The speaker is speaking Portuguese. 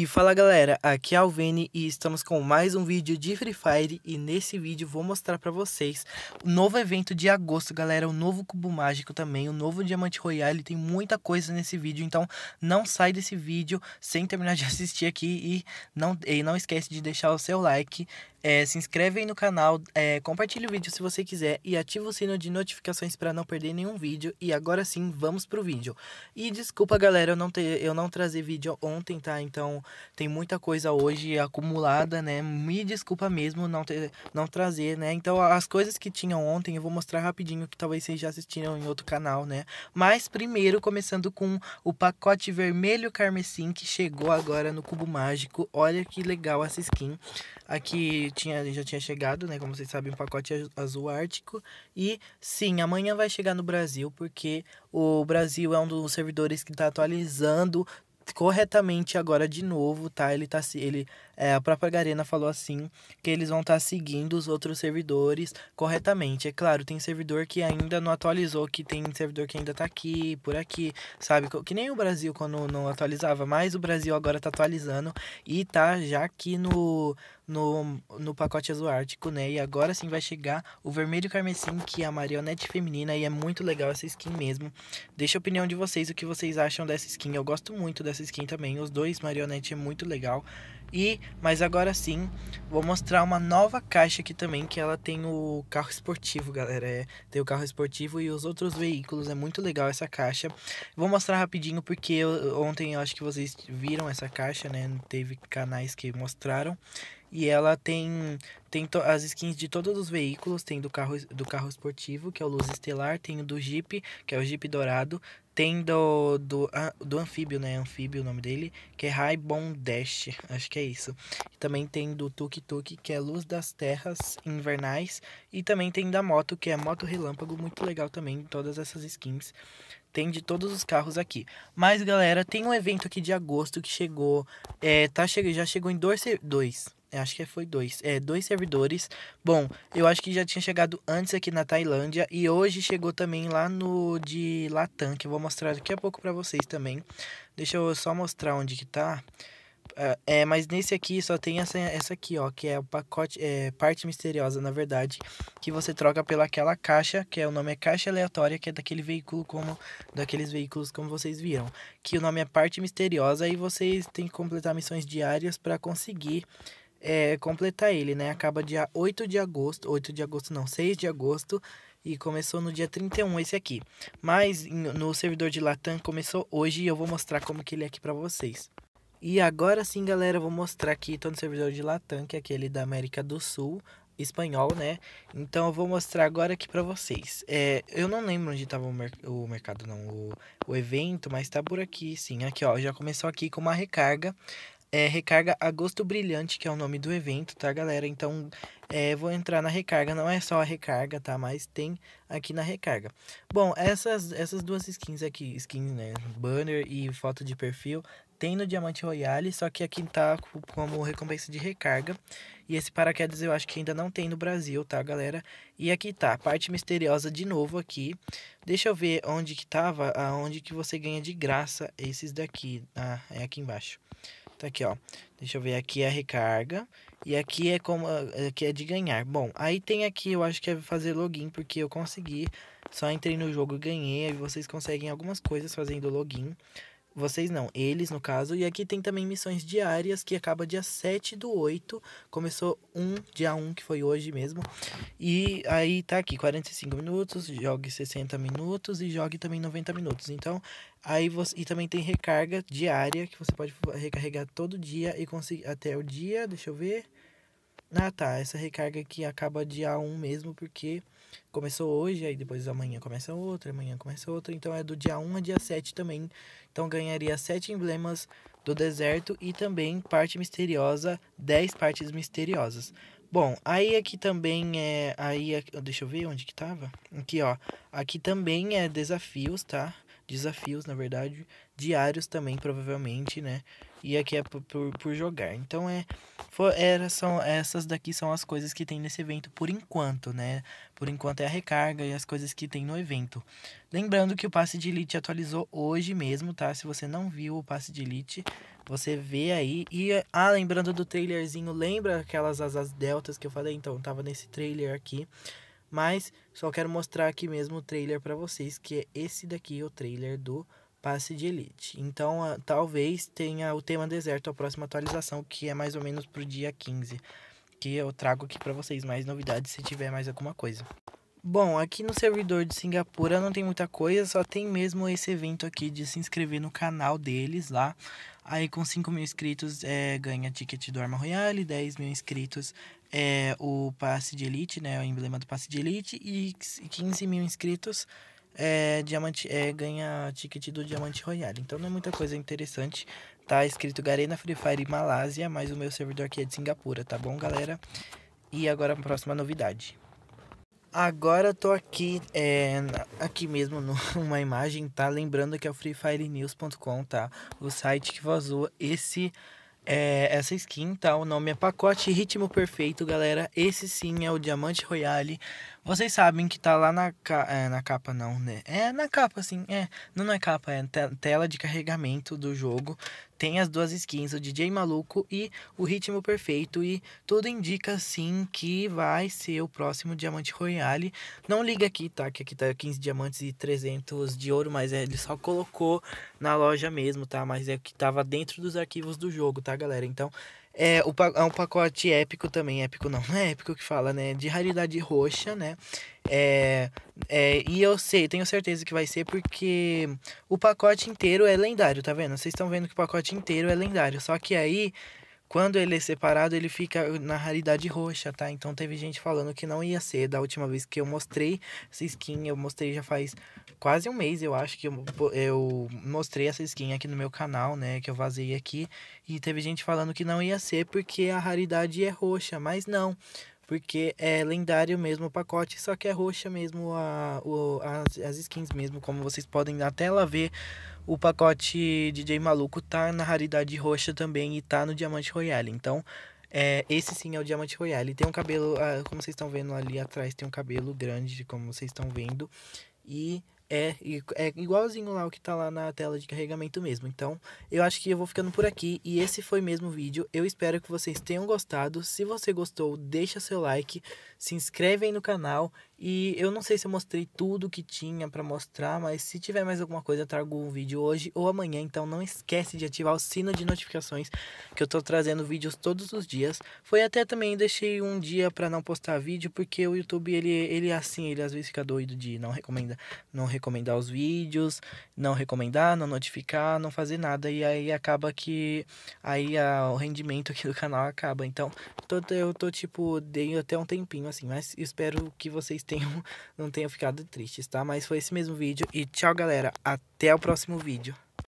E fala galera, aqui é o Vene e estamos com mais um vídeo de Free Fire e nesse vídeo vou mostrar para vocês o novo evento de agosto, galera, o novo cubo mágico também, o novo diamante royale, tem muita coisa nesse vídeo, então não sai desse vídeo sem terminar de assistir aqui e não e não esquece de deixar o seu like. É, se inscreve aí no canal, é, compartilhe o vídeo se você quiser e ativa o sino de notificações para não perder nenhum vídeo. E agora sim, vamos pro vídeo. E desculpa, galera, eu não, ter, eu não trazer vídeo ontem, tá? Então tem muita coisa hoje acumulada, né? Me desculpa mesmo não, ter, não trazer, né? Então as coisas que tinham ontem eu vou mostrar rapidinho, que talvez vocês já assistiram em outro canal, né? Mas primeiro, começando com o pacote vermelho carmesim que chegou agora no Cubo Mágico. Olha que legal essa skin. Aqui tinha, já tinha chegado, né? Como vocês sabem, o um pacote é azul ártico. E sim, amanhã vai chegar no Brasil, porque o Brasil é um dos servidores que está atualizando corretamente agora de novo, tá? Ele tá ele é, a própria Garena falou assim que eles vão estar tá seguindo os outros servidores corretamente. É claro, tem servidor que ainda não atualizou, que tem servidor que ainda tá aqui, por aqui, sabe? Que nem o Brasil quando não atualizava, mas o Brasil agora tá atualizando e tá já aqui no no, no pacote azul ártico, né? E agora sim vai chegar o vermelho carmesim, que é a marionete feminina, e é muito legal essa skin mesmo. Deixa a opinião de vocês, o que vocês acham dessa skin. Eu gosto muito dessa skin também, os dois marionete é muito legal. E, mas agora sim, vou mostrar uma nova caixa aqui também, que ela tem o carro esportivo, galera. É, tem o carro esportivo e os outros veículos, é muito legal essa caixa. Vou mostrar rapidinho, porque eu, ontem eu acho que vocês viram essa caixa, né? Teve canais que mostraram. E ela tem, tem as skins de todos os veículos, tem do carro, do carro esportivo, que é o Luz Estelar, tem o do Jeep, que é o Jeep Dourado, tem do, do, ah, do anfíbio, né? Anfíbio é o nome dele, que é Raibon Dash, acho que é isso. Também tem do Tuk Tuk, que é Luz das Terras Invernais. E também tem da moto, que é Moto Relâmpago, muito legal também, todas essas skins. Tem de todos os carros aqui. Mas, galera, tem um evento aqui de agosto que chegou, é, tá, já chegou em dois, dois eu acho que foi dois. É, dois servidores. Bom, eu acho que já tinha chegado antes aqui na Tailândia e hoje chegou também lá no de Latam, que eu vou mostrar daqui a pouco para vocês também. Deixa eu só mostrar onde que tá. É, é, mas nesse aqui só tem essa, essa aqui, ó, que é o pacote, é, parte misteriosa, na verdade, que você troca pela aquela caixa, que é o nome é caixa aleatória, que é daquele veículo como, daqueles veículos como vocês viram, que o nome é parte misteriosa e vocês têm que completar missões diárias para conseguir é, completar ele, né? Acaba dia 8 de agosto, 8 de agosto não, 6 de agosto e começou no dia 31 esse aqui. Mas no servidor de Latam começou hoje e eu vou mostrar como que ele é aqui para vocês. E agora sim, galera, eu vou mostrar aqui, tô no servidor de Latam, que é aquele da América do Sul, espanhol, né? Então eu vou mostrar agora aqui para vocês. É, eu não lembro onde tava o, mer o mercado, não, o, o evento, mas tá por aqui, sim. Aqui, ó, já começou aqui com uma recarga é Recarga Agosto Brilhante, que é o nome do evento, tá, galera? Então, é, vou entrar na recarga, não é só a recarga, tá? Mas tem aqui na recarga. Bom, essas, essas duas skins aqui, skins, né? Banner e foto de perfil, tem no Diamante Royale, só que aqui tá como recompensa de recarga. E esse paraquedas eu acho que ainda não tem no Brasil, tá, galera? E aqui tá, parte misteriosa de novo aqui. Deixa eu ver onde que tava, aonde que você ganha de graça esses daqui. Ah, é aqui embaixo. Tá aqui, ó. Deixa eu ver, aqui é a recarga. E aqui é como eh, aqui é de ganhar. Bom, aí tem aqui, eu acho que é fazer login, porque eu consegui. Só entrei no jogo e ganhei. Aí vocês conseguem algumas coisas fazendo login. Vocês não, eles no caso. E aqui tem também missões diárias que acaba dia 7 do 8. Começou um, dia 1, que foi hoje mesmo. E aí tá aqui 45 minutos, jogue 60 minutos e jogue também 90 minutos. Então, aí você. E também tem recarga diária que você pode recarregar todo dia e conseguir até o dia. Deixa eu ver. Ah tá, essa recarga aqui acaba dia 1 mesmo, porque começou hoje, aí depois amanhã começa outra, amanhã começa outra, então é do dia 1 a dia 7 também. Então ganharia 7 emblemas do deserto e também parte misteriosa, 10 partes misteriosas. Bom, aí aqui também é. Aí, deixa eu ver onde que tava. Aqui, ó. Aqui também é desafios, tá? desafios, na verdade, diários também, provavelmente, né? E aqui é por, por, por jogar. Então é. For, era, são, essas daqui são as coisas que tem nesse evento por enquanto, né? Por enquanto é a recarga e as coisas que tem no evento. Lembrando que o passe de elite atualizou hoje mesmo, tá? Se você não viu o passe de elite, você vê aí. E ah, lembrando do trailerzinho, lembra aquelas asas deltas que eu falei? Então, tava nesse trailer aqui. Mas só quero mostrar aqui mesmo o trailer para vocês, que é esse daqui, o trailer do passe de elite. Então, ah, talvez tenha o tema deserto a próxima atualização, que é mais ou menos pro dia 15, que eu trago aqui para vocês mais novidades se tiver mais alguma coisa. Bom, aqui no servidor de Singapura não tem muita coisa, só tem mesmo esse evento aqui de se inscrever no canal deles lá Aí com 5 mil inscritos é, ganha ticket do Arma Royale, 10 mil inscritos é o passe de elite, né? O emblema do passe de elite, e 15 mil inscritos é, diamante, é, ganha ticket do Diamante Royale. Então não é muita coisa interessante. Tá escrito Garena Free Fire Malásia, mas o meu servidor aqui é de Singapura, tá bom, galera? E agora a próxima novidade. Agora eu tô aqui, é, aqui mesmo numa imagem, tá? Lembrando que é o freefirenews.com, tá? O site que vazou esse é, essa skin, tá? O nome é Pacote Ritmo Perfeito, galera. Esse sim é o Diamante Royale. Vocês sabem que tá lá na, ca... é, na capa, não, né? É na capa, sim. É, não é capa, é tela de carregamento do jogo. Tem as duas skins, o DJ Maluco e o Ritmo Perfeito. E tudo indica, sim, que vai ser o próximo Diamante Royale. Não liga aqui, tá? Que aqui tá 15 diamantes e 300 de ouro, mas é, ele só colocou na loja mesmo, tá? Mas é que tava dentro dos arquivos do jogo, tá, galera? Então, é, o, é um pacote épico também, épico não, é épico que fala, né? De raridade roxa, né? É, é, e eu sei, tenho certeza que vai ser porque o pacote inteiro é lendário, tá vendo? Vocês estão vendo que o pacote inteiro é lendário, só que aí quando ele é separado, ele fica na raridade roxa, tá? Então teve gente falando que não ia ser. Da última vez que eu mostrei essa skin, eu mostrei já faz quase um mês, eu acho, que eu, eu mostrei essa skin aqui no meu canal, né? Que eu vazei aqui. E teve gente falando que não ia ser porque a raridade é roxa, mas não porque é lendário mesmo o pacote, só que é roxa mesmo a, o, as, as skins mesmo, como vocês podem na tela ver o pacote DJ Maluco tá na raridade roxa também e tá no Diamante Royale. Então, é, esse sim é o Diamante Royale. Tem um cabelo, ah, como vocês estão vendo ali atrás, tem um cabelo grande, como vocês estão vendo. E é, é igualzinho lá o que tá lá na tela de carregamento mesmo. Então, eu acho que eu vou ficando por aqui. E esse foi mesmo o vídeo. Eu espero que vocês tenham gostado. Se você gostou, deixa seu like se inscreve aí no canal e eu não sei se eu mostrei tudo que tinha para mostrar, mas se tiver mais alguma coisa eu trago um vídeo hoje ou amanhã, então não esquece de ativar o sino de notificações que eu tô trazendo vídeos todos os dias. Foi até também deixei um dia para não postar vídeo porque o YouTube ele ele é assim, ele às vezes fica doido de não recomenda, não recomendar os vídeos, não recomendar, não notificar, não fazer nada e aí acaba que aí a, o rendimento aqui do canal acaba. Então, tô, eu tô tipo dei até um tempinho mesmo assim. Mas espero que vocês tenham, não tenham ficado tristes, tá? Mas foi esse mesmo vídeo. E tchau, galera. Até o próximo vídeo.